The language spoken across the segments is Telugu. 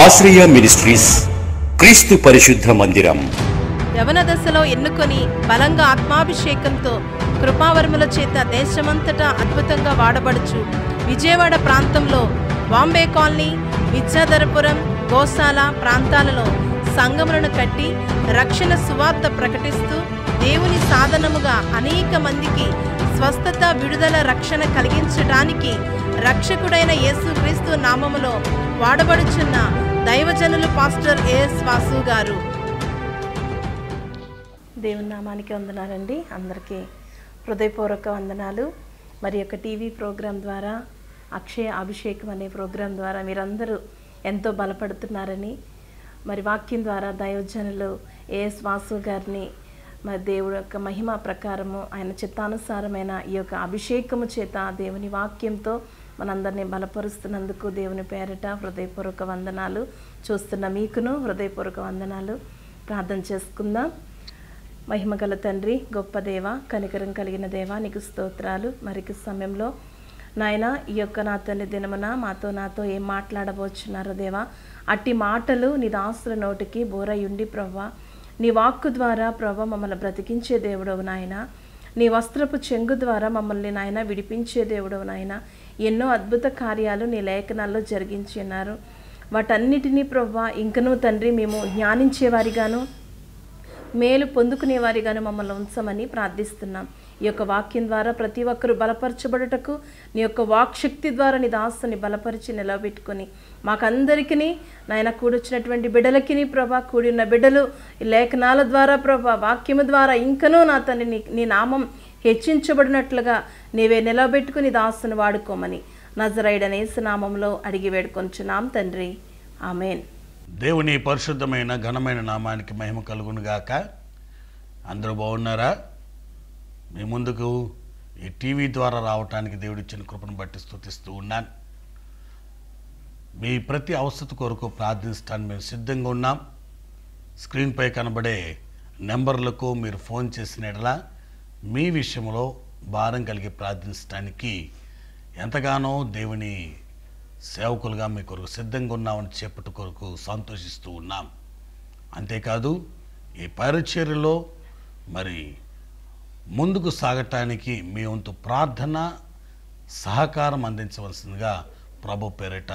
ఆశ్రయ మినిస్ట్రీస్ క్రీస్తు పరిశుద్ధ మందిరం యవన దశలో ఎన్నుకొని బలంగా ఆత్మాభిషేకంతో కృపావర్ముల చేత దేశమంతటా అద్భుతంగా వాడబడుచు విజయవాడ ప్రాంతంలో బాంబే కాలనీ విద్యాధరపురం గోశాల ప్రాంతాలలో సంగములను కట్టి రక్షణ సువార్త ప్రకటిస్తూ దేవుని సాధనముగా అనేక మందికి స్వస్థత విడుదల రక్షణ కలిగించడానికి రక్షకుడైన యేసుక్రీస్తు నామములో వాడబడుచున్న దైవజనులు పాస్టర్ ఏఎస్ వాసు గారు దేవుని నామానికి వందనాలండి అందరికీ హృదయపూర్వక వందనాలు మరి యొక్క టీవీ ప్రోగ్రాం ద్వారా అక్షయ అభిషేకం అనే ప్రోగ్రాం ద్వారా మీరందరూ ఎంతో బలపడుతున్నారని మరి వాక్యం ద్వారా దైవజనులు ఏఎస్ వాసు గారిని మరి దేవుడు యొక్క మహిమ ప్రకారము ఆయన చిత్తానుసారమైన ఈ యొక్క అభిషేకము చేత దేవుని వాక్యంతో మనందరినీ బలపరుస్తున్నందుకు దేవుని పేరిట హృదయపూర్వక వందనాలు చూస్తున్న మీకును హృదయపూర్వక వందనాలు ప్రార్థన చేసుకుందాం మహిమగల తండ్రి గొప్ప దేవ కనికరం కలిగిన దేవ నీకు స్తోత్రాలు మరికి సమయంలో నాయన ఈ యొక్క నా తల్లి దినమున మాతో నాతో ఏం మాట్లాడబోచున్నారో దేవా అట్టి మాటలు నీ దాసుల నోటికి బోరయుండి ప్రవ్వా నీ వాక్కు ద్వారా ప్రభ మమ్మల్ని బ్రతికించే దేవుడవు నాయన నీ వస్త్రపు చెంగు ద్వారా మమ్మల్ని నాయన విడిపించే దేవుడవు నాయన ఎన్నో అద్భుత కార్యాలు నీ లేఖనాల్లో జరిగించి ఉన్నారు వాటన్నిటినీ ప్రవ్వా ఇంకనూ తండ్రి మేము జ్ఞానించేవారిగాను మేలు పొందుకునేవారిగాను మమ్మల్ని ఉంచమని ప్రార్థిస్తున్నాం ఈ యొక్క వాక్యం ద్వారా ప్రతి ఒక్కరు బలపరచబడుటకు నీ యొక్క వాక్శక్తి ద్వారా నీ దాస్తుని బలపరిచి నిలబెట్టుకుని మాకందరికీ నాయన కూడొచ్చినటువంటి బిడ్డలకి ప్రభా కూడిన బిడ్డలు లేఖనాల ద్వారా ప్రభా వాక్యము ద్వారా ఇంకనూ నా తండ్రి నీ నామం హెచ్చించబడినట్లుగా నీవే నిలబెట్టుకుని దాసును వాడుకోమని నజరైడనే నామంలో అడిగి వేడుకొంచున్నాం తండ్రి ఆమెన్ దేవుని పరిశుద్ధమైన ఘనమైన నామానికి మహిమ కలుగునుగాక అందరూ బాగున్నారా మీ ముందుకు ఈ టీవీ ద్వారా రావటానికి దేవుడిచ్చిన కృపను బట్టి స్థుతిస్తూ ఉన్నాను మీ ప్రతి అవసరం కొరకు ప్రార్థించడానికి మేము సిద్ధంగా ఉన్నాం స్క్రీన్పై కనబడే నెంబర్లకు మీరు ఫోన్ చేసిన ఎడలా మీ విషయంలో భారం కలిగి ప్రార్థించడానికి ఎంతగానో దేవుని సేవకులుగా మీ కొరకు సిద్ధంగా ఉన్నామని చెప్పటి కొరకు సంతోషిస్తూ ఉన్నాం అంతేకాదు ఈ పరిచర్యలో మరి ముందుకు సాగటానికి మీ వంతు ప్రార్థన సహకారం అందించవలసిందిగా ప్రభు పేరిట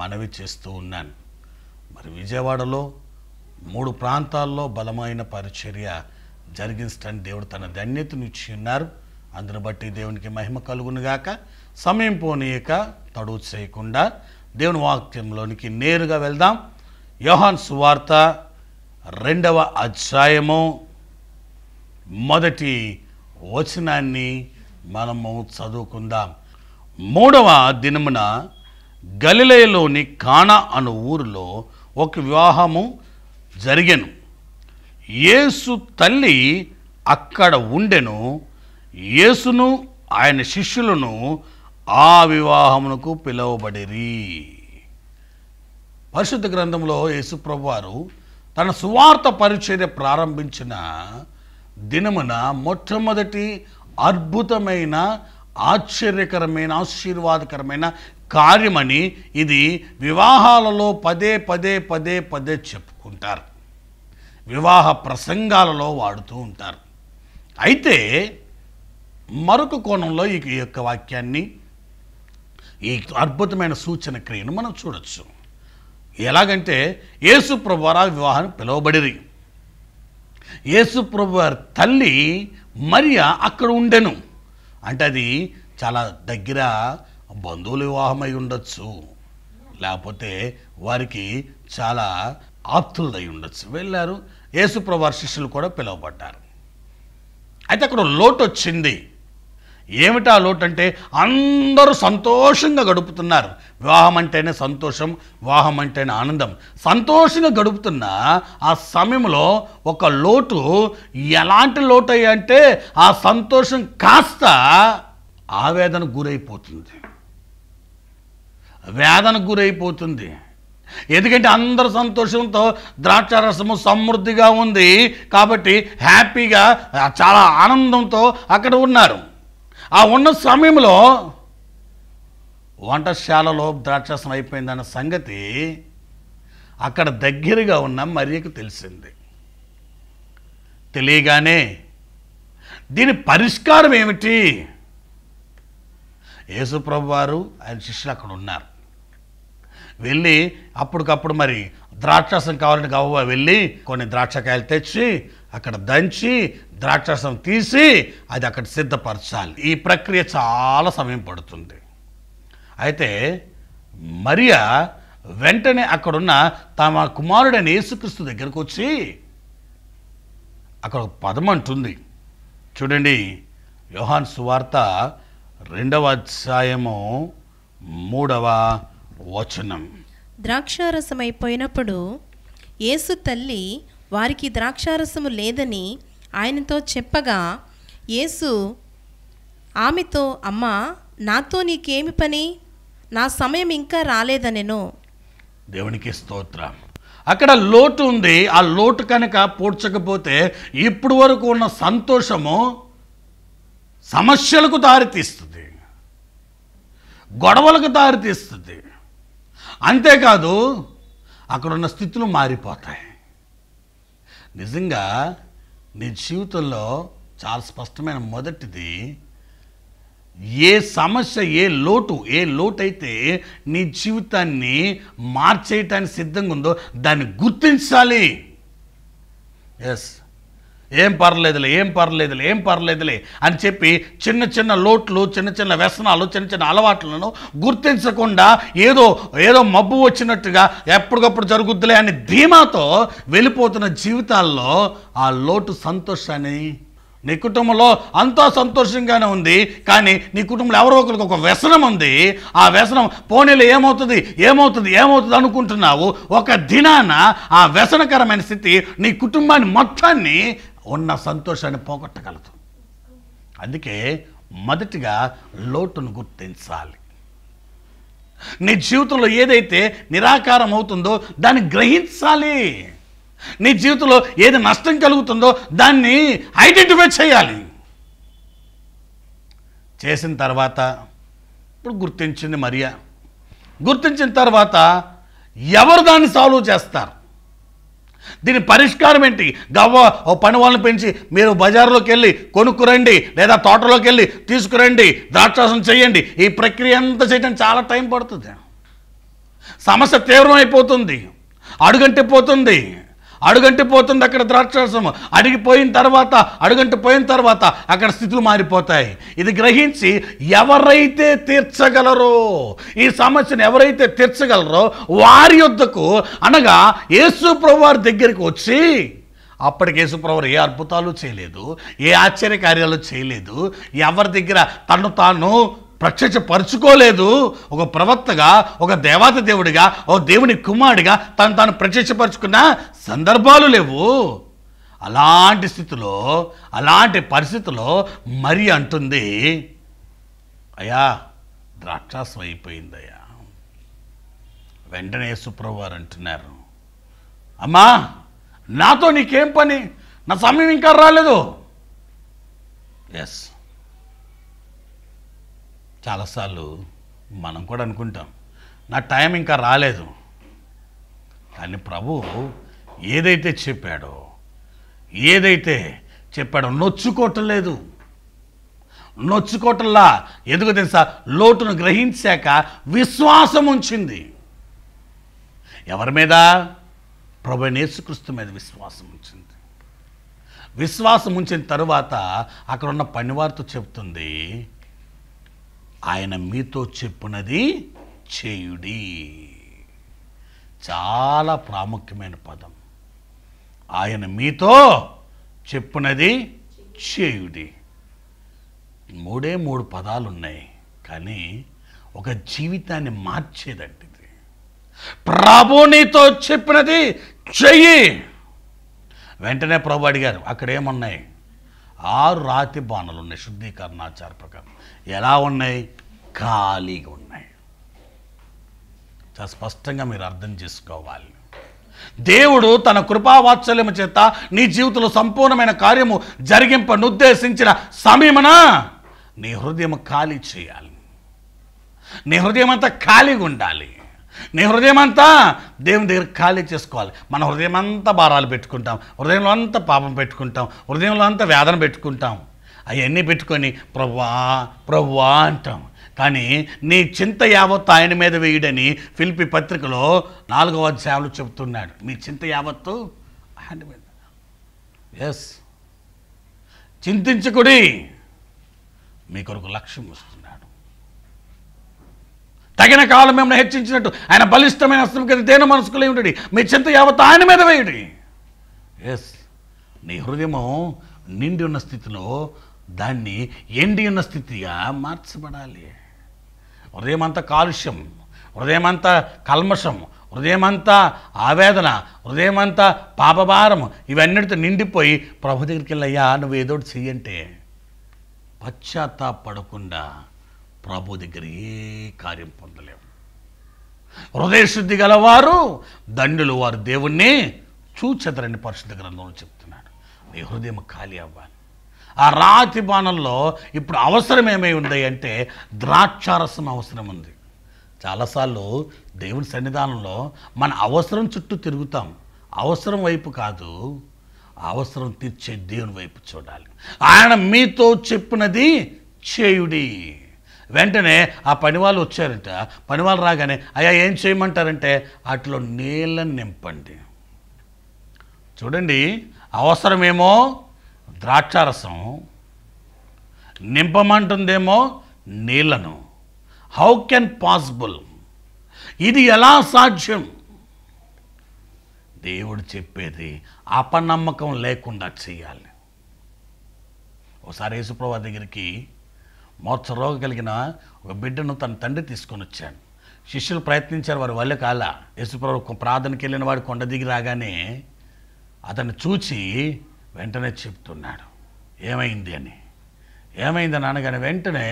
మనవి చేస్తూ ఉన్నాను మరి విజయవాడలో మూడు ప్రాంతాల్లో బలమైన పరిచర్య జరిగించటాన్ని దేవుడు తన ఇచ్చి ఉన్నారు అందును బట్టి దేవునికి మహిమ కలుగునుగాక సమయం పోనీయక తడువు చేయకుండా దేవుని వాక్యంలోనికి నేరుగా వెళ్దాం యోహాన్ సువార్త రెండవ అధ్యాయము మొదటి వచనాన్ని మనము చదువుకుందాం మూడవ దినమున గలిలయలోని కానా అను ఊరిలో ఒక వివాహము జరిగాను యేసు తల్లి అక్కడ ఉండెను యేసును ఆయన శిష్యులను ఆ వివాహమునకు పిలువబడిరి పరిశుద్ధ గ్రంథంలో యేసుప్రభు వారు తన సువార్త పరిచర్య ప్రారంభించిన దినమున మొట్టమొదటి అద్భుతమైన ఆశ్చర్యకరమైన ఆశీర్వాదకరమైన కార్యమని ఇది వివాహాలలో పదే పదే పదే పదే చెప్పుకుంటారు వివాహ ప్రసంగాలలో వాడుతూ ఉంటారు అయితే మరొక కోణంలో ఈ యొక్క వాక్యాన్ని ఈ అద్భుతమైన సూచన క్రియను మనం చూడొచ్చు ఎలాగంటే యేసు ప్రభువారు వివాహాన్ని పిలువబడిరి యేసు ప్రభువారి తల్లి మరియ అక్కడ ఉండెను అంటే అది చాలా దగ్గర బంధువుల వివాహమై ఉండొచ్చు లేకపోతే వారికి చాలా ఆప్తులదై ఉండొచ్చు వెళ్ళారు యేసుప్రవారి శిష్యులు కూడా పిలువబడ్డారు అయితే అక్కడ లోటు వచ్చింది ఏమిటా లోటు అంటే అందరూ సంతోషంగా గడుపుతున్నారు వివాహం అంటేనే సంతోషం వివాహం అంటేనే ఆనందం సంతోషంగా గడుపుతున్న ఆ సమయంలో ఒక లోటు ఎలాంటి లోటు అంటే ఆ సంతోషం కాస్త ఆవేదన గురైపోతుంది వేదన గురైపోతుంది ఎందుకంటే అందరు సంతోషంతో ద్రాక్షారసము సమృద్ధిగా ఉంది కాబట్టి హ్యాపీగా చాలా ఆనందంతో అక్కడ ఉన్నారు ఆ ఉన్న సమయంలో వంటశాలలో ద్రాక్షసం అయిపోయిందన్న సంగతి అక్కడ దగ్గరగా ఉన్న మరియకు తెలిసింది తెలియగానే దీని పరిష్కారం ఏమిటి యేసుప్రభు వారు ఆయన శిష్యులు అక్కడ ఉన్నారు వెళ్ళి అప్పటికప్పుడు మరి ద్రాక్షసం కావాలంటే గవ్వ వెళ్ళి కొన్ని ద్రాక్షకాయలు తెచ్చి అక్కడ దంచి ద్రాక్షసం తీసి అది అక్కడ సిద్ధపరచాలి ఈ ప్రక్రియ చాలా సమయం పడుతుంది అయితే మరియా వెంటనే అక్కడున్న తమ కుమారుడైన యేసుక్రీస్తు దగ్గరకు వచ్చి అక్కడ ఒక పదం అంటుంది చూడండి యోహాన్ సువార్త రెండవ అధ్యాయము మూడవ వచనం ద్రాక్షారసం అయిపోయినప్పుడు యేసు తల్లి వారికి ద్రాక్షారసము లేదని ఆయనతో చెప్పగా యేసు ఆమెతో అమ్మ నాతో నీకేమి పని నా సమయం ఇంకా రాలేదనెను దేవునికి స్తోత్రం అక్కడ లోటు ఉంది ఆ లోటు కనుక పూడ్చకపోతే ఇప్పుడు వరకు ఉన్న సంతోషము సమస్యలకు దారితీస్తుంది గొడవలకు దారితీస్తుంది అంతేకాదు అక్కడున్న స్థితులు మారిపోతాయి నిజంగా నీ జీవితంలో చాలా స్పష్టమైన మొదటిది ఏ సమస్య ఏ లోటు ఏ లోటు అయితే నీ జీవితాన్ని మార్చేయటానికి సిద్ధంగా ఉందో దాన్ని గుర్తించాలి ఎస్ ఏం పర్లేదులే ఏం పర్లేదులే ఏం పర్లేదులే అని చెప్పి చిన్న చిన్న లోట్లు చిన్న చిన్న వ్యసనాలు చిన్న చిన్న అలవాట్లను గుర్తించకుండా ఏదో ఏదో మబ్బు వచ్చినట్టుగా ఎప్పటికప్పుడు జరుగుద్దిలే అని ధీమాతో వెళ్ళిపోతున్న జీవితాల్లో ఆ లోటు సంతోషాన్ని నీ కుటుంబంలో అంతా సంతోషంగానే ఉంది కానీ నీ కుటుంబంలో ఎవరో ఒకరికి ఒక వ్యసనం ఉంది ఆ వ్యసనం పోనీలో ఏమవుతుంది ఏమవుతుంది ఏమవుతుంది అనుకుంటున్నావు ఒక దినాన ఆ వ్యసనకరమైన స్థితి నీ కుటుంబాన్ని మొత్తాన్ని ఉన్న సంతోషాన్ని పోగొట్టగలదు అందుకే మొదటిగా లోటును గుర్తించాలి నీ జీవితంలో ఏదైతే నిరాకారం అవుతుందో దాన్ని గ్రహించాలి నీ జీవితంలో ఏది నష్టం కలుగుతుందో దాన్ని ఐడెంటిఫై చేయాలి చేసిన తర్వాత ఇప్పుడు గుర్తించింది మరియా గుర్తించిన తర్వాత ఎవరు దాన్ని సాల్వ్ చేస్తారు దీని పరిష్కారం ఏంటి గవ్వ ఓ పని వాళ్ళని పెంచి మీరు బజార్లోకి వెళ్ళి కొనుక్కురండి లేదా తోటలోకి వెళ్ళి తీసుకురండి ద్రాక్షాసం చేయండి ఈ ప్రక్రియ అంతా చేయడం చాలా టైం పడుతుంది సమస్య తీవ్రమైపోతుంది అడుగంటే పోతుంది అడుగంటి పోతుంది అక్కడ ద్రాక్షరసం అడిగిపోయిన తర్వాత అడుగంటి పోయిన తర్వాత అక్కడ స్థితులు మారిపోతాయి ఇది గ్రహించి ఎవరైతే తీర్చగలరో ఈ సమస్యను ఎవరైతే తీర్చగలరో వారి యొద్దకు అనగా యేసు ప్రభువారి దగ్గరికి వచ్చి అప్పటికి యేసుప్రభువారు ఏ అద్భుతాలు చేయలేదు ఏ ఆశ్చర్య కార్యాలు చేయలేదు ఎవరి దగ్గర తను తాను ప్రత్యక్షపరచుకోలేదు ఒక ప్రవక్తగా ఒక దేవత దేవుడిగా ఓ దేవుని కుమారుడిగా తను తాను ప్రత్యక్షపరచుకున్న సందర్భాలు లేవు అలాంటి స్థితిలో అలాంటి పరిస్థితిలో మరి అంటుంది అయ్యా ద్రాక్షాసం అయిపోయిందయ్యా వెంటనే సుప్రభువారు అంటున్నారు అమ్మా నాతో నీకేం పని నా సమయం ఇంకా రాలేదు ఎస్ చాలాసార్లు మనం కూడా అనుకుంటాం నా టైం ఇంకా రాలేదు కానీ ప్రభు ఏదైతే చెప్పాడో ఏదైతే చెప్పాడో నొచ్చుకోవటం లేదు నొచ్చుకోవటంలా ఎందుకు తెలుసా లోటును గ్రహించాక విశ్వాసం ఉంచింది ఎవరి మీద ప్రభు నేసుక్రీస్తు మీద విశ్వాసం ఉంచింది విశ్వాసం ఉంచిన తరువాత అక్కడ ఉన్న పనివారితో చెప్తుంది ఆయన మీతో చెప్పినది చేయుడి చాలా ప్రాముఖ్యమైన పదం ఆయన మీతో చెప్పినది చేయుడి మూడే మూడు పదాలు ఉన్నాయి కానీ ఒక జీవితాన్ని మార్చేదంటిది ప్రభు నీతో చెప్పినది చెయ్యి వెంటనే ప్రభు అడిగారు అక్కడ ఏమున్నాయి ఆరు రాతి బాణలు ఉన్నాయి శుద్ధీకరణాచార ప్రకారం ఎలా ఉన్నాయి ఖాళీగా ఉన్నాయి చాలా స్పష్టంగా మీరు అర్థం చేసుకోవాలి దేవుడు తన కృపావాత్సల్యము చేత నీ జీవితంలో సంపూర్ణమైన కార్యము జరిగింపనుద్దేశించిన సమయమన నీ హృదయం ఖాళీ చేయాలి నీ హృదయం అంతా ఖాళీగా ఉండాలి నీ హృదయం అంతా దేవుని దగ్గర ఖాళీ చేసుకోవాలి మన హృదయం అంతా భారాలు పెట్టుకుంటాం హృదయంలో అంతా పాపం పెట్టుకుంటాం హృదయంలో అంతా వేదన పెట్టుకుంటాం అవన్నీ పెట్టుకొని ప్రవ్వా ప్రవ్వా అంటాం కానీ నీ చింత యావత్తు ఆయన మీద వేయడని ఫిలిపి పత్రికలో నాలుగవ సేవలు చెబుతున్నాడు మీ చింత యావత్తు ఆయన మీద ఎస్ చింతించుకుడి మీ కొరకు లక్ష్యం వస్తుంది తగిన కాలం మిమ్మల్ని హెచ్చించినట్టు ఆయన బలిష్టమైన అస్త్రం కింద దేన మనసుకులే ఉండడి మీ చింత యావత్ ఆయన మీద వేయడి ఎస్ నీ హృదయము నిండి ఉన్న స్థితిలో దాన్ని ఎండి ఉన్న స్థితిగా మార్చబడాలి హృదయం అంతా కాలుష్యం హృదయం అంతా కల్మషం హృదయం అంతా ఆవేదన హృదయం అంతా పాపభారం ఇవన్నిటితో నిండిపోయి ప్రభు దగ్గరికి వెళ్ళయ్యా నువ్వు ఏదో చెయ్యంటే పశ్చాత్తాపడకుండా ప్రభు దగ్గర ఏ కార్యం పొందలేము హృదయశుద్ధి గలవారు దండులు వారు దేవుణ్ణి చూచెదరని పరిశుద్ధ గ్రంథంలో చెప్తున్నాడు నీ హృదయం ఖాళీ అవ్వాలి ఆ రాతి బాణంలో ఇప్పుడు అవసరం ఏమై ఉంది అంటే ద్రాక్షారసం అవసరం ఉంది చాలాసార్లు దేవుని సన్నిధానంలో మన అవసరం చుట్టూ తిరుగుతాం అవసరం వైపు కాదు అవసరం తీర్చే దేవుని వైపు చూడాలి ఆయన మీతో చెప్పినది చేయుడి వెంటనే ఆ పని వాళ్ళు వచ్చారంట పని వాళ్ళు రాగానే అయ్యా ఏం చేయమంటారంటే వాటిలో నీళ్ళని నింపండి చూడండి అవసరమేమో ద్రాక్షారసం నింపమంటుందేమో నీళ్లను హౌ కెన్ పాసిబుల్ ఇది ఎలా సాధ్యం దేవుడు చెప్పేది అపనమ్మకం లేకుండా చేయాలి ఒకసారి యేసుప్రభా దగ్గరికి మోత్స రోగ కలిగిన ఒక బిడ్డను తన తండ్రి తీసుకొని వచ్చాడు శిష్యులు ప్రయత్నించారు వారి వల్ల కాల ప్రభు ప్రార్థనకి వెళ్ళిన వాడు కొండ దిగి రాగానే అతన్ని చూచి వెంటనే చెప్తున్నాడు ఏమైంది అని ఏమైంది అనగానే వెంటనే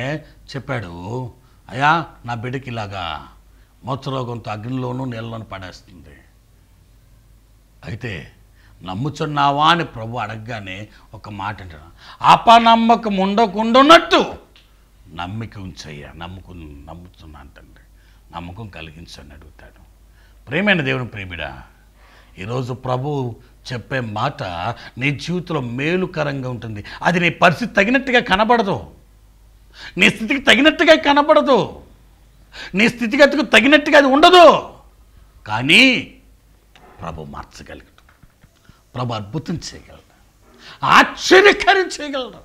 చెప్పాడు అయ్యా నా బిడ్డకి ఇలాగా మోత్సరోగంతో అగ్నిలోనూ నీళ్ళలోనూ పడేస్తుంది అయితే నమ్ముచున్నావా అని ప్రభు అడగగానే ఒక మాట అంటాడు అపనమ్మకం ఉన్నట్టు నమ్మిక ఉంచయ్యా నమ్మకం నమ్ముతున్నా తండ్రి నమ్మకం కలిగించండి అడుగుతాడు ప్రేమైన దేవుని ప్రేమిడా ఈరోజు ప్రభు చెప్పే మాట నీ జీవితంలో మేలుకరంగా ఉంటుంది అది నీ పరిస్థితి తగినట్టుగా కనబడదు నీ స్థితికి తగినట్టుగా కనబడదు నీ స్థితిగతికి తగినట్టుగా అది ఉండదు కానీ ప్రభు మార్చగలగడు ప్రభు అద్భుతం చేయగలడు ఆశ్చర్యకరం చేయగలడు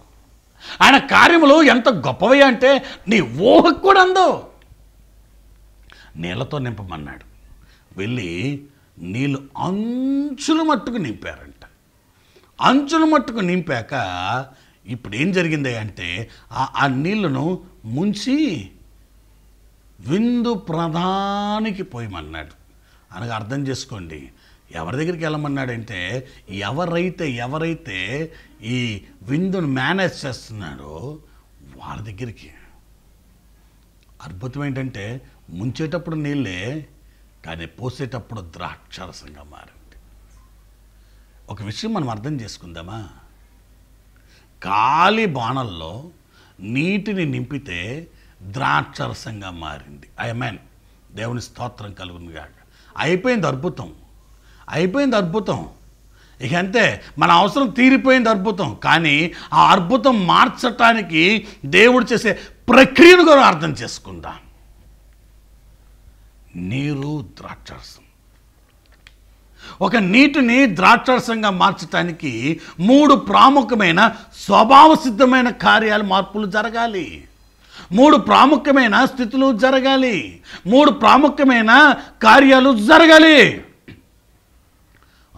ఆయన కార్యములు ఎంత గొప్పవి అంటే నీ ఊహకు కూడా అందవు నీళ్ళతో నింపమన్నాడు వెళ్ళి నీళ్ళు అంచులు మట్టుకు నింపారంట అంచులు మట్టుకు నింపాక ఇప్పుడు ఏం జరిగింది అంటే ఆ నీళ్లను ముంచి విందు ప్రధానికి పోయమన్నాడు అనగా అర్థం చేసుకోండి ఎవరి దగ్గరికి వెళ్ళమన్నాడంటే ఎవరైతే ఎవరైతే ఈ విందును మేనేజ్ చేస్తున్నాడో వాళ్ళ దగ్గరికి అద్భుతం ఏంటంటే ముంచేటప్పుడు నీళ్ళే కానీ పోసేటప్పుడు ద్రాక్షరసంగా మారండి ఒక విషయం మనం అర్థం చేసుకుందామా ఖాళీ బాణల్లో నీటిని నింపితే ద్రాక్షరసంగా మారింది ఐ మీన్ దేవుని స్తోత్రం కాక అయిపోయింది అద్భుతం అయిపోయింది అద్భుతం ఇక అంతే మన అవసరం తీరిపోయింది అద్భుతం కానీ ఆ అద్భుతం మార్చటానికి దేవుడు చేసే ప్రక్రియను కూడా అర్థం చేసుకుందాం నీరు ద్రాక్షరసం ఒక నీటిని ద్రాక్షరసంగా మార్చటానికి మూడు ప్రాముఖ్యమైన స్వభావ సిద్ధమైన కార్యాలు మార్పులు జరగాలి మూడు ప్రాముఖ్యమైన స్థితులు జరగాలి మూడు ప్రాముఖ్యమైన కార్యాలు జరగాలి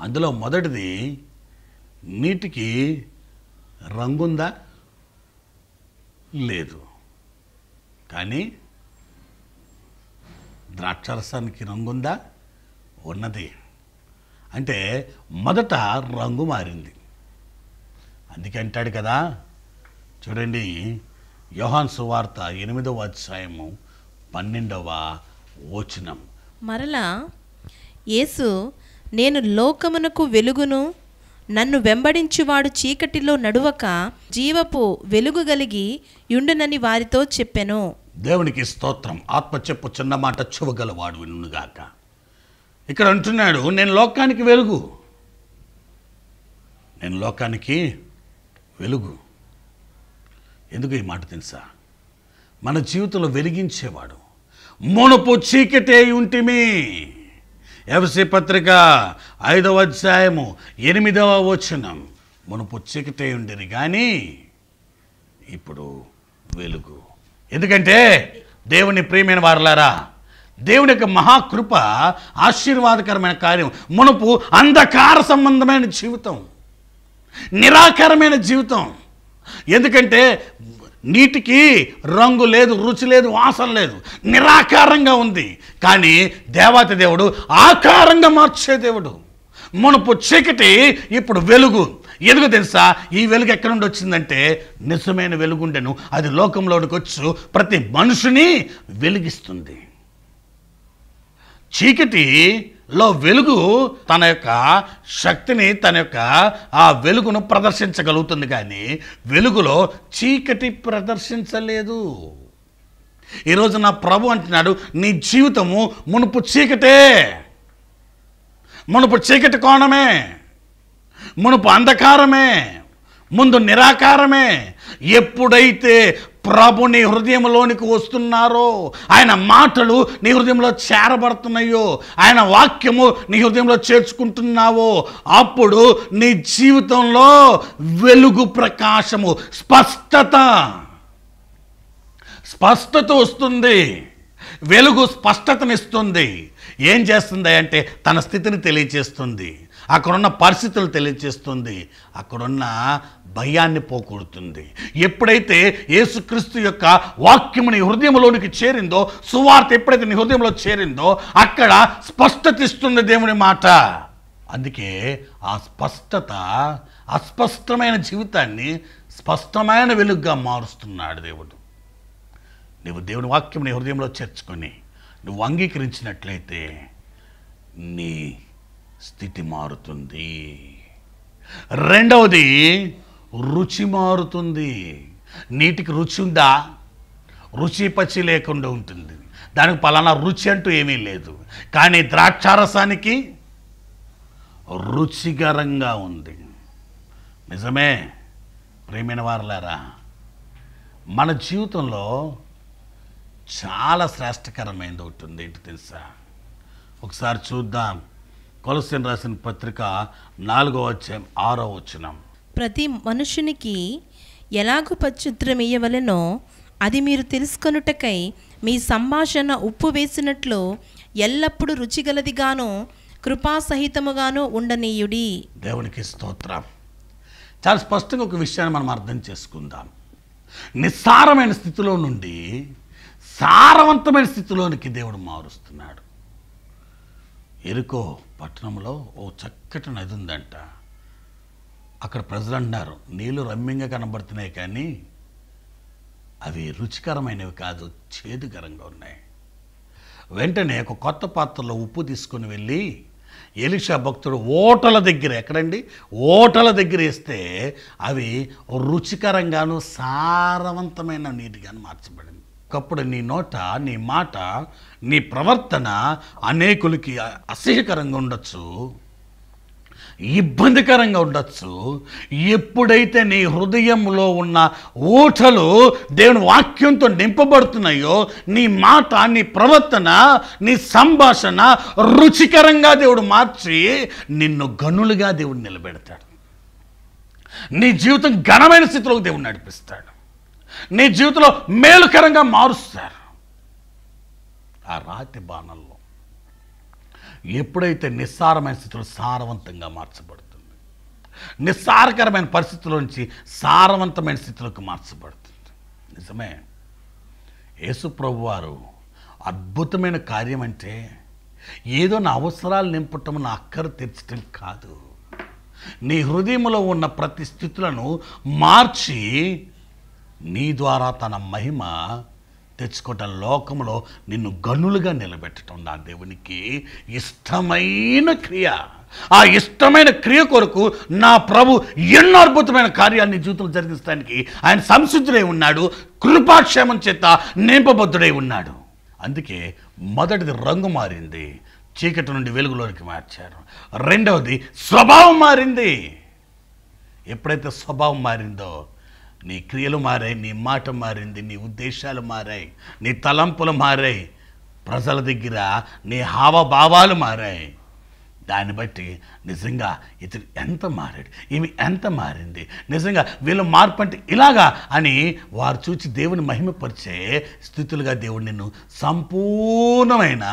అందులో మొదటిది నీటికి రంగుందా లేదు కానీ ద్రాక్షరసానికి రంగుందా ఉన్నది అంటే మొదట రంగు మారింది అందుకే అంటాడు కదా చూడండి యోహాన్ సువార్త ఎనిమిదవ అధ్యాయము పన్నెండవ వచనం మరలా యేసు నేను లోకమునకు వెలుగును నన్ను వెంబడించువాడు చీకటిలో నడువక జీవపు వెలుగు కలిగి యుండునని వారితో చెప్పెను దేవునికి స్తోత్రం ఆత్మ చెప్పు చిన్న మాట చూవగలవాడు వినుగాక ఇక్కడ అంటున్నాడు నేను లోకానికి వెలుగు నేను లోకానికి వెలుగు ఎందుకు ఈ మాట తెలుసా మన జీవితంలో వెలిగించేవాడు మునుపు చీకటే ఉంటిమి ఎఫ్సి పత్రిక ఐదవ అధ్యాయము ఎనిమిదవ వచనం మునుపు చీకటే ఉండేది కానీ ఇప్పుడు వెలుగు ఎందుకంటే దేవుని ప్రియమైన వారలారా దేవుని యొక్క మహాకృప ఆశీర్వాదకరమైన కార్యం మునుపు అంధకార సంబంధమైన జీవితం నిరాకారమైన జీవితం ఎందుకంటే నీటికి రంగు లేదు రుచి లేదు వాసన లేదు నిరాకారంగా ఉంది కానీ దేవాతి దేవుడు ఆకారంగా మార్చే దేవుడు మునుపు చీకటి ఇప్పుడు వెలుగు ఎందుకు తెలుసా ఈ వెలుగు ఎక్కడి నుండి వచ్చిందంటే నిజమైన వెలుగుండెను అది లోకంలోనికి వచ్చు ప్రతి మనుషుని వెలిగిస్తుంది చీకటి లో వెలుగు తన యొక్క శక్తిని తన యొక్క ఆ వెలుగును ప్రదర్శించగలుగుతుంది కానీ వెలుగులో చీకటి ప్రదర్శించలేదు ఈరోజు నా ప్రభు అంటున్నాడు నీ జీవితము మునుపు చీకటే మునుపు చీకటి కోణమే మునుపు అంధకారమే ముందు నిరాకారమే ఎప్పుడైతే ప్రభు నీ హృదయంలోనికి వస్తున్నారో ఆయన మాటలు నీ హృదయంలో చేరబడుతున్నాయో ఆయన వాక్యము నీ హృదయంలో చేర్చుకుంటున్నావో అప్పుడు నీ జీవితంలో వెలుగు ప్రకాశము స్పష్టత స్పష్టత వస్తుంది వెలుగు స్పష్టతనిస్తుంది ఏం చేస్తుంది అంటే తన స్థితిని తెలియచేస్తుంది అక్కడున్న పరిస్థితులు తెలియచేస్తుంది అక్కడున్న భయాన్ని పోకూడుతుంది ఎప్పుడైతే యేసుక్రీస్తు యొక్క వాక్యము నీ హృదయంలోనికి చేరిందో సువార్త ఎప్పుడైతే నీ హృదయంలో చేరిందో అక్కడ స్పష్టత ఇస్తుంది దేవుని మాట అందుకే ఆ స్పష్టత అస్పష్టమైన జీవితాన్ని స్పష్టమైన వెలుగుగా మారుస్తున్నాడు దేవుడు నువ్వు దేవుని వాక్యం నీ హృదయంలో చేర్చుకొని నువ్వు అంగీకరించినట్లయితే నీ స్థితి మారుతుంది రెండవది రుచి మారుతుంది నీటికి రుచి ఉందా రుచి పచ్చి లేకుండా ఉంటుంది దానికి పలానా రుచి అంటూ ఏమీ లేదు కానీ ద్రాక్షారసానికి రుచికరంగా ఉంది నిజమే ప్రేమైన వారులారా మన జీవితంలో చాలా శ్రేష్టకరమైనది ఒకటి ఉంది ఏంటి తెలుసా ఒకసారి చూద్దాం కొలసిన రాసిన పత్రిక నాలుగో వచ్చాం ఆరో వచ్చినాం ప్రతి మనుషునికి ఎలాగు పచ్చిత్రం ఇయ్యవలెనో అది మీరు తెలుసుకొనుటకై మీ సంభాషణ ఉప్పు వేసినట్లు ఎల్లప్పుడూ రుచిగలదిగాను కృపాసహితముగాను ఉండనీయుడి దేవునికి స్తోత్రం చాలా స్పష్టంగా ఒక విషయాన్ని మనం అర్థం చేసుకుందాం నిస్సారమైన స్థితిలో నుండి సారవంతమైన స్థితిలోనికి దేవుడు మారుస్తున్నాడు ఎరుకో పట్టణంలో ఓ చక్కటి నది ఉందంట అక్కడ ప్రజలు అంటున్నారు నీళ్ళు రమ్యంగా కనబడుతున్నాయి కానీ అవి రుచికరమైనవి కాదు చేదుకరంగా ఉన్నాయి వెంటనే ఒక కొత్త పాత్రలో ఉప్పు తీసుకుని వెళ్ళి ఎలిషా భక్తుడు ఓటల దగ్గర ఎక్కడండి ఓటల దగ్గర వేస్తే అవి రుచికరంగాను సారవంతమైన నీటిగాను మార్చబడింది ఒకప్పుడు నీ నోట నీ మాట నీ ప్రవర్తన అనేకులకి అసహ్యకరంగా ఉండొచ్చు ఇబ్బందికరంగా ఉండొచ్చు ఎప్పుడైతే నీ హృదయంలో ఉన్న ఊటలు దేవుని వాక్యంతో నింపబడుతున్నాయో నీ మాట నీ ప్రవర్తన నీ సంభాషణ రుచికరంగా దేవుడు మార్చి నిన్ను గనులుగా దేవుడు నిలబెడతాడు నీ జీవితం ఘనమైన స్థితిలోకి దేవుడు నడిపిస్తాడు నీ జీవితంలో మేలుకరంగా మారుస్తారు ఆ రాతి బాణల్లో ఎప్పుడైతే నిస్సారమైన స్థితిలో సారవంతంగా మార్చబడుతుంది నిస్సారకరమైన పరిస్థితుల నుంచి సారవంతమైన స్థితిలోకి మార్చబడుతుంది నిజమే యేసు ప్రభు వారు అద్భుతమైన కార్యం అంటే ఏదో నా అవసరాలు నింపటం నా అక్కర తీర్చటం కాదు నీ హృదయంలో ఉన్న ప్రతి స్థితులను మార్చి నీ ద్వారా తన మహిమ తెచ్చుకోవటం లోకంలో నిన్ను గనులుగా నిలబెట్టడం నా దేవునికి ఇష్టమైన క్రియ ఆ ఇష్టమైన క్రియ కొరకు నా ప్రభు ఎన్నో అద్భుతమైన కార్యాన్ని జీవితం జరిగించడానికి ఆయన సంసిద్ధుడై ఉన్నాడు కృపాక్షేమం చేత నింపబద్ధుడై ఉన్నాడు అందుకే మొదటిది రంగు మారింది చీకటి నుండి వెలుగులోనికి మార్చారు రెండవది స్వభావం మారింది ఎప్పుడైతే స్వభావం మారిందో నీ క్రియలు మారాయి నీ మాట మారింది నీ ఉద్దేశాలు మారాయి నీ తలంపులు మారాయి ప్రజల దగ్గర నీ హావభావాలు మారాయి దాన్ని బట్టి నిజంగా ఇతడు ఎంత మారాడు ఈమె ఎంత మారింది నిజంగా వీళ్ళు మార్పు అంటే ఇలాగా అని వారు చూచి దేవుని మహిమపరిచే స్థితులుగా దేవుడు నిన్ను సంపూర్ణమైన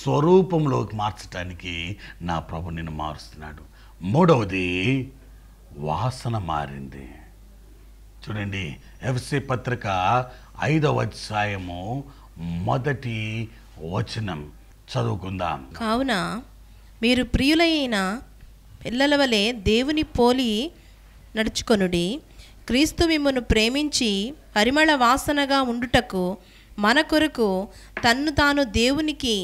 స్వరూపంలోకి మార్చడానికి నా ప్రభు నిన్ను మారుస్తున్నాడు మూడవది వాసన మారింది చూడండి ఎఫ్సి పత్రిక ఐదవ అధ్యాయము మొదటి వచనం చదువుకుందాం కావున మీరు ప్రియులైన పిల్లల వలె దేవుని పోలి నడుచుకొనుడి క్రీస్తు మిమ్మను ప్రేమించి పరిమళ వాసనగా ఉండుటకు మన కొరకు తన్ను తాను దేవునికి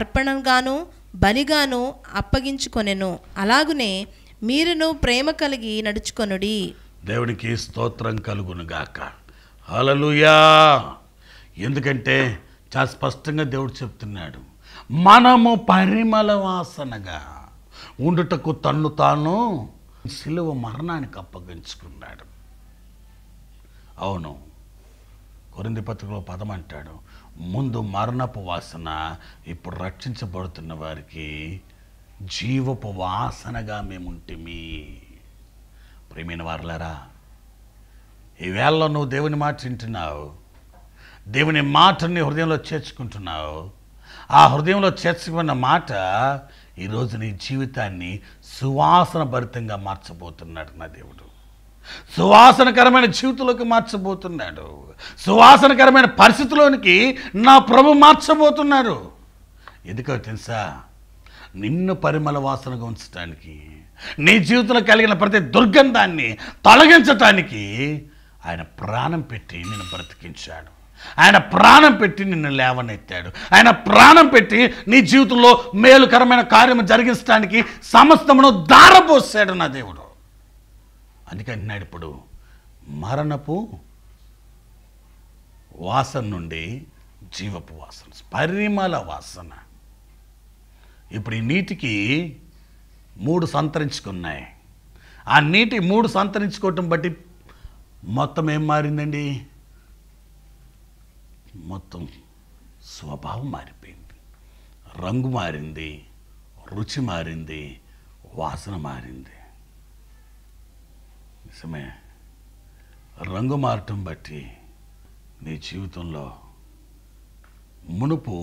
అర్పణగాను బలిగాను అప్పగించుకొనెను అలాగునే మీరును ప్రేమ కలిగి నడుచుకొనుడి దేవునికి స్తోత్రం కలుగునుగాక హలలుయా ఎందుకంటే చాలా స్పష్టంగా దేవుడు చెప్తున్నాడు మనము పరిమళ వాసనగా ఉండుటకు తన్ను తాను శిలువ మరణానికి అప్పగించుకున్నాడు అవును కొరింది పత్రికలో పదం అంటాడు ముందు మరణపు వాసన ఇప్పుడు రక్షించబడుతున్న వారికి జీవపు వాసనగా మేముంటిమి ప్రేమైన వారులారా ఈవేళలో నువ్వు దేవుని మాట వింటున్నావు దేవుని మాటని హృదయంలో చేర్చుకుంటున్నావు ఆ హృదయంలో చేర్చుకున్న మాట ఈరోజు నీ జీవితాన్ని సువాసన భరితంగా మార్చబోతున్నాడు నా దేవుడు సువాసనకరమైన జీవితంలోకి మార్చబోతున్నాడు సువాసనకరమైన పరిస్థితిలోనికి నా ప్రభు మార్చబోతున్నాడు ఎందుకో తెలుసా నిన్ను పరిమళ వాసనగా ఉంచడానికి నీ జీవితంలో కలిగిన ప్రతి దుర్గంధాన్ని తొలగించటానికి ఆయన ప్రాణం పెట్టి నిన్ను బ్రతికించాడు ఆయన ప్రాణం పెట్టి నిన్ను లేవనెత్తాడు ఆయన ప్రాణం పెట్టి నీ జీవితంలో మేలుకరమైన కార్యం జరిగించడానికి సమస్తమును దారపోసాడు నా దేవుడు అందుకంటున్నాడు ఇప్పుడు మరణపు వాసన నుండి జీవపు వాసన పరిమళ వాసన ఇప్పుడు ఈ నీటికి మూడు సంతరించుకున్నాయి ఆ నీటి మూడు సంతరించుకోవటం బట్టి మొత్తం ఏం మారిందండి మొత్తం స్వభావం మారిపోయింది రంగు మారింది రుచి మారింది వాసన మారింది నిజమే రంగు మారటం బట్టి నీ జీవితంలో మునుపు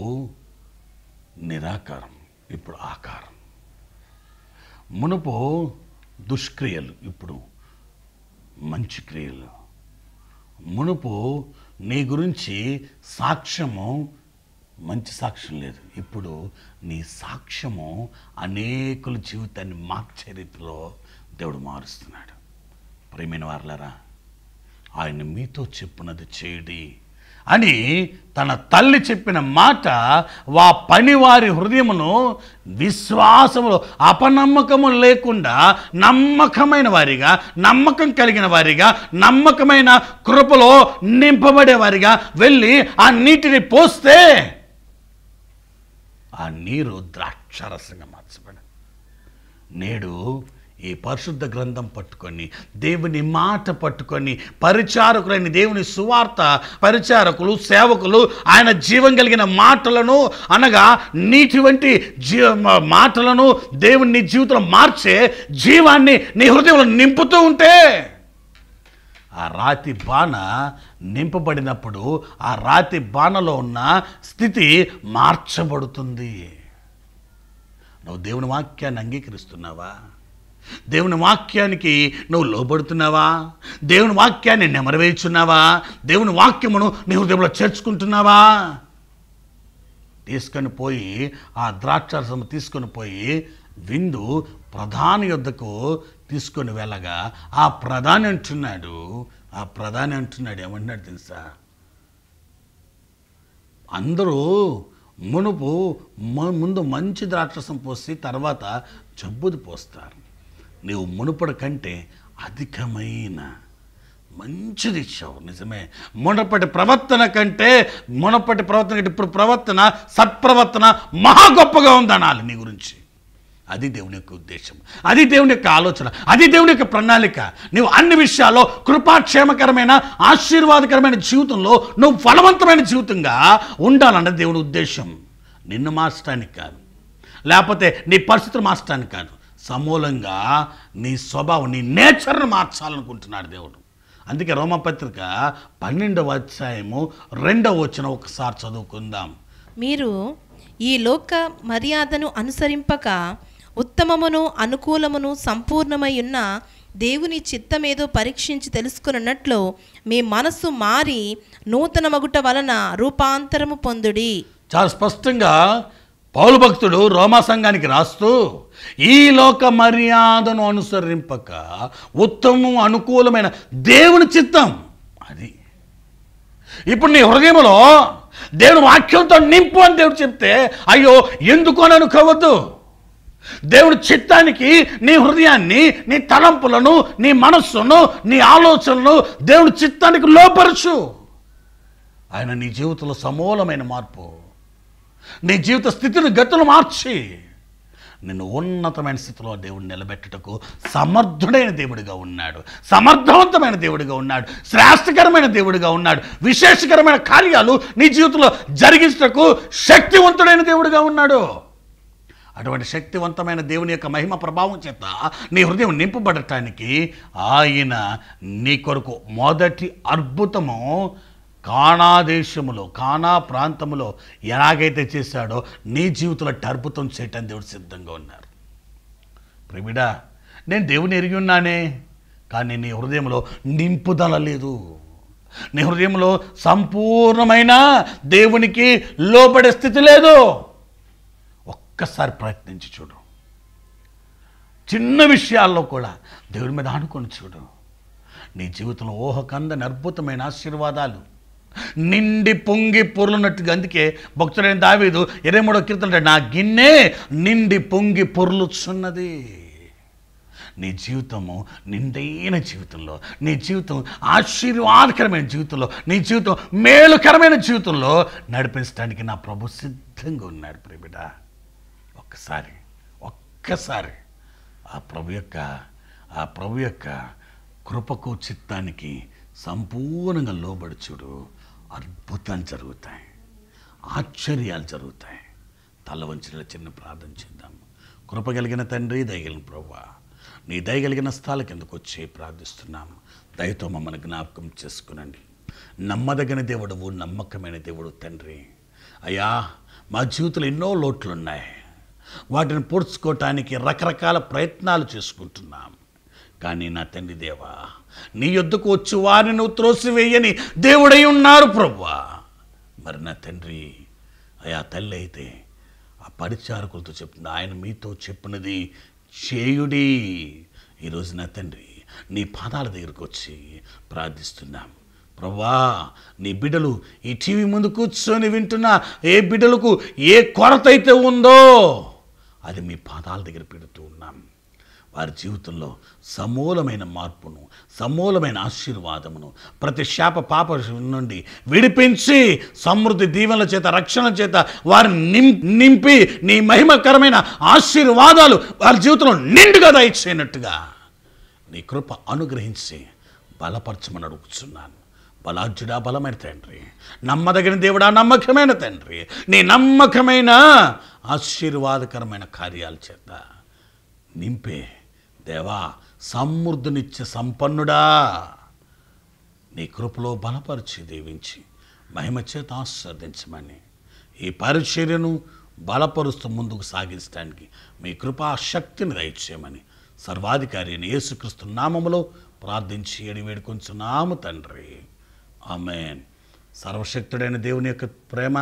నిరాకారం ఇప్పుడు ఆకారం మునుపు దుష్క్రియలు ఇప్పుడు మంచి క్రియలు మునుపు నీ గురించి సాక్ష్యము మంచి సాక్ష్యం లేదు ఇప్పుడు నీ సాక్ష్యము అనేకుల జీవితాన్ని మార్చే రీతిలో దేవుడు మారుస్తున్నాడు ప్రేమైన వారులరా ఆయన మీతో చెప్పున్నది చేయడి అని తన తల్లి చెప్పిన మాట వా పనివారి హృదయమును విశ్వాసములో అపనమ్మకము లేకుండా నమ్మకమైన వారిగా నమ్మకం కలిగిన వారిగా నమ్మకమైన కృపలో నింపబడే వారిగా వెళ్ళి ఆ నీటిని పోస్తే ఆ నీరు ద్రాక్షరసంగా మార్చబడి నేడు ఈ పరిశుద్ధ గ్రంథం పట్టుకొని దేవుని మాట పట్టుకొని పరిచారకులైన దేవుని సువార్త పరిచారకులు సేవకులు ఆయన జీవం కలిగిన మాటలను అనగా వంటి జీ మాటలను దేవుని జీవితంలో మార్చే జీవాన్ని నీ హృదయంలో నింపుతూ ఉంటే ఆ రాతి బాణ నింపబడినప్పుడు ఆ రాతి బాణలో ఉన్న స్థితి మార్చబడుతుంది నువ్వు దేవుని వాక్యాన్ని అంగీకరిస్తున్నావా దేవుని వాక్యానికి నువ్వు లోబడుతున్నావా దేవుని వాక్యాన్ని నెమరవేయుచున్నావా దేవుని వాక్యమును నీ హృదయంలో చేర్చుకుంటున్నావా తీసుకొని పోయి ఆ ద్రాక్షారసము తీసుకొని పోయి విందు ప్రధాన యుద్ధకు తీసుకొని వెళ్ళగా ఆ ప్రధాని అంటున్నాడు ఆ ప్రధాని అంటున్నాడు ఏమంటున్నాడు తెలుసా అందరూ మునుపు ముందు మంచి ద్రాక్షసం పోసి తర్వాత జబ్బుది పోస్తారు నీవు మునుపటి కంటే అధికమైన మంచిది ఇచ్చావు నిజమే మునపటి ప్రవర్తన కంటే మునపటి ప్రవర్తన కంటే ఇప్పుడు ప్రవర్తన సత్ప్రవర్తన మహా గొప్పగా ఉందనాలి నీ గురించి అది దేవుని యొక్క ఉద్దేశం అది దేవుని యొక్క ఆలోచన అది దేవుని యొక్క ప్రణాళిక నువ్వు అన్ని విషయాల్లో కృపాక్షేమకరమైన ఆశీర్వాదకరమైన జీవితంలో నువ్వు ఫలవంతమైన జీవితంగా ఉండాలన్నది దేవుని ఉద్దేశం నిన్ను మార్చడానికి కాదు లేకపోతే నీ పరిస్థితులు మార్చడానికి కాదు సమూలంగా నీ స్వభావం నీ నేచర్ను మార్చాలనుకుంటున్నాడు దేవుడు అందుకే రోమపత్రిక పన్నెండవ అధ్యాయము రెండవ వచ్చిన ఒకసారి చదువుకుందాం మీరు ఈ లోక మర్యాదను అనుసరింపక ఉత్తమమును అనుకూలమును సంపూర్ణమై ఉన్న దేవుని చిత్తమేదో పరీక్షించి తెలుసుకున్నట్లు మీ మనస్సు మారి నూతన మగుట వలన రూపాంతరము పొందుడి చాలా స్పష్టంగా పౌలు భక్తుడు రోమా సంఘానికి రాస్తూ ఈ లోక మర్యాదను అనుసరింపక ఉత్తమం అనుకూలమైన దేవుని చిత్తం అది ఇప్పుడు నీ హృదయంలో దేవుని వాక్యంతో నింపు అని దేవుడు చెప్తే అయ్యో ఎందుకు అని అనుకోవద్దు దేవుడి చిత్తానికి నీ హృదయాన్ని నీ తలంపులను నీ మనస్సును నీ ఆలోచనలు దేవుడి చిత్తానికి లోపరచు ఆయన నీ జీవితంలో సమూలమైన మార్పు నీ జీవిత స్థితిని గతులు మార్చి నిన్ను ఉన్నతమైన స్థితిలో దేవుడు నిలబెట్టుటకు సమర్థుడైన దేవుడిగా ఉన్నాడు సమర్థవంతమైన దేవుడిగా ఉన్నాడు శ్రేష్టకరమైన దేవుడిగా ఉన్నాడు విశేషకరమైన కార్యాలు నీ జీవితంలో జరిగించటకు శక్తివంతుడైన దేవుడిగా ఉన్నాడు అటువంటి శక్తివంతమైన దేవుని యొక్క మహిమ ప్రభావం చేత నీ హృదయం నింపబడటానికి ఆయన నీ కొరకు మొదటి అద్భుతము కానా కానా ప్రాంతములో ఎలాగైతే చేశాడో నీ జీవితంలో టర్పుతం చేయటం దేవుడు సిద్ధంగా ఉన్నారు ప్రేమిడా నేను దేవుని ఎరిగి ఉన్నానే కానీ నీ హృదయంలో నింపుదల లేదు నీ హృదయంలో సంపూర్ణమైన దేవునికి లోపడే స్థితి లేదు ఒక్కసారి ప్రయత్నించి చూడు చిన్న విషయాల్లో కూడా దేవుడి మీద ఆనుకొని చూడు నీ జీవితంలో ఊహకందని అద్భుతమైన ఆశీర్వాదాలు నిండి పొంగి పొర్లున్నట్టుగా అందుకే భక్తుడైన దావీదు ఇరవై మూడో కీర్తన నా గిన్నె నిండి పొంగి పొర్లుచున్నది నీ జీవితము నిండైన జీవితంలో నీ జీవితం ఆశీర్వాదకరమైన జీవితంలో నీ జీవితం మేలుకరమైన జీవితంలో నడిపించడానికి నా ప్రభు సిద్ధంగా ఉన్నాడు ప్రేమిడ ఒక్కసారి ఒక్కసారి ఆ ప్రభు యొక్క ఆ ప్రభు యొక్క కృపకు చిత్తానికి సంపూర్ణంగా చూడు అద్భుతాలు జరుగుతాయి ఆశ్చర్యాలు జరుగుతాయి తల వంచిన చిన్న ప్రార్థన చేద్దాం కృపగలిగిన తండ్రి దయగలిగిన ప్రభా నీ దయగలిగిన స్థాల కిందకు వచ్చి ప్రార్థిస్తున్నాం దయతో మమ్మల్ని జ్ఞాపకం చేసుకునండి నమ్మదగిన దేవుడు నమ్మకమైన దేవుడు తండ్రి అయ్యా మా జీవితంలో ఎన్నో లోట్లున్నాయి వాటిని పూడ్చుకోవటానికి రకరకాల ప్రయత్నాలు చేసుకుంటున్నాం కానీ నా తండ్రి దేవా నీ యొద్దకు వచ్చి వారిని నువ్వు త్రోసివేయని దేవుడై ఉన్నారు ప్రవ్వా మరి నా తండ్రి అయా తల్లి అయితే ఆ పరిచారకులతో చెప్తుంది ఆయన మీతో చెప్పినది చేయుడి ఈరోజు నా తండ్రి నీ పాదాల దగ్గరకు వచ్చి ప్రార్థిస్తున్నాం ప్రవ్వా నీ బిడ్డలు ఈ టీవీ ముందు కూర్చొని వింటున్న ఏ బిడ్డలకు ఏ కొరత అయితే ఉందో అది మీ పాదాల దగ్గర పెడుతూ ఉన్నాం వారి జీవితంలో సమూలమైన మార్పును సమూలమైన ఆశీర్వాదమును ప్రతి శాప పాప నుండి విడిపించి సమృద్ధి దీవెనల చేత రక్షణ చేత వారిని నింపి నీ మహిమకరమైన ఆశీర్వాదాలు వారి జీవితంలో నిండుగా దయచేయనట్టుగా నీ కృప అనుగ్రహించి బలపరచమని అడుగుతున్నాను బలార్జుడా బలమైన తండ్రి నమ్మదగిన దేవుడా నమ్మకమైన తండ్రి నీ నమ్మకమైన ఆశీర్వాదకరమైన కార్యాలు చేత నింపే దేవా సమృద్ధినిచ్చే సంపన్నుడా నీ కృపలో బలపరిచి దీవించి మహిమ చేత ఆశీర్వదించమని ఈ పరిచర్యను బలపరుస్తూ ముందుకు సాగించడానికి మీ కృపా శక్తిని దయచేయమని సర్వాధికారి అయిన యేసుక్రీస్తు నామములో ప్రార్థించి ఎడివేడుకొంచున్నాము తండ్రి ఆమెన్ సర్వశక్తుడైన దేవుని యొక్క ప్రేమ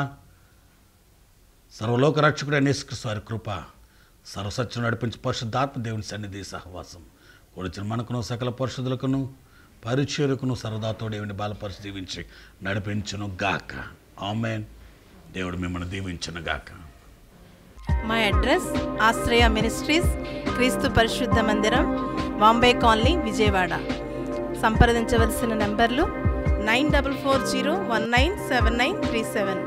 సర్వలోక రక్షకుడైన యేసుక్రీస్తు వారి కృప సర్వసత్యం నడిపించి పరిశుద్ధాత్మ దేవుని సన్నిధి సహవాసం కూడిచిన మనకును సకల పరిశుద్ధులకును పరిచయలకును సరదాతో దేవుని బాలపరిచి దీవించి నడిపించును గాక ఆమెన్ దేవుడు మిమ్మల్ని దీవించను గాక మా అడ్రస్ ఆశ్రయ మినిస్ట్రీస్ క్రీస్తు పరిశుద్ధ మందిరం బాంబే కాలనీ విజయవాడ సంప్రదించవలసిన నెంబర్లు nine double four zero one nine seven nine three seven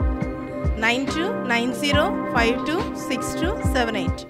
nine two nine zero five two six two seven eight